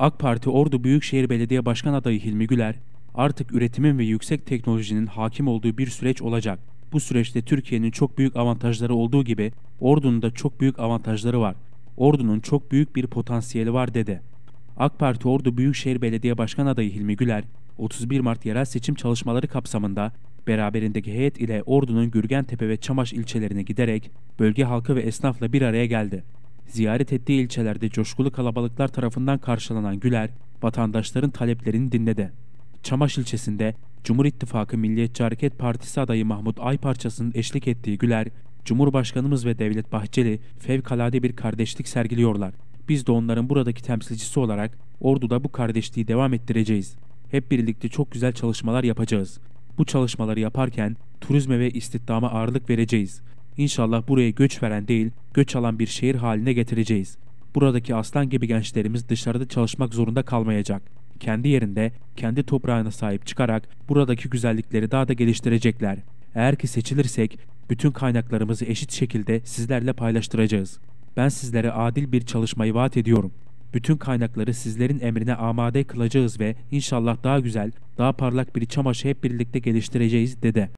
AK Parti Ordu Büyükşehir Belediye Başkan adayı Hilmi Güler, artık üretimin ve yüksek teknolojinin hakim olduğu bir süreç olacak. Bu süreçte Türkiye'nin çok büyük avantajları olduğu gibi Ordu'nun da çok büyük avantajları var. Ordu'nun çok büyük bir potansiyeli var dedi. AK Parti Ordu Büyükşehir Belediye Başkan adayı Hilmi Güler, 31 Mart yerel seçim çalışmaları kapsamında beraberindeki heyet ile Ordu'nun Gürgentepe ve Çamaş ilçelerine giderek bölge halkı ve esnafla bir araya geldi. Ziyaret ettiği ilçelerde coşkulu kalabalıklar tarafından karşılanan Güler, vatandaşların taleplerini dinledi. Çamaş ilçesinde Cumhur İttifakı Milliyetçi Hareket Partisi adayı Mahmut Ayparçası'nın eşlik ettiği Güler, Cumhurbaşkanımız ve Devlet Bahçeli fevkalade bir kardeşlik sergiliyorlar. Biz de onların buradaki temsilcisi olarak Ordu'da bu kardeşliği devam ettireceğiz. Hep birlikte çok güzel çalışmalar yapacağız. Bu çalışmaları yaparken turizme ve istihdama ağırlık vereceğiz. İnşallah buraya göç veren değil, göç alan bir şehir haline getireceğiz. Buradaki aslan gibi gençlerimiz dışarıda çalışmak zorunda kalmayacak. Kendi yerinde, kendi toprağına sahip çıkarak buradaki güzellikleri daha da geliştirecekler. Eğer ki seçilirsek bütün kaynaklarımızı eşit şekilde sizlerle paylaştıracağız. Ben sizlere adil bir çalışmayı vaat ediyorum. Bütün kaynakları sizlerin emrine amade kılacağız ve inşallah daha güzel, daha parlak bir Çamaş'ı hep birlikte geliştireceğiz dede.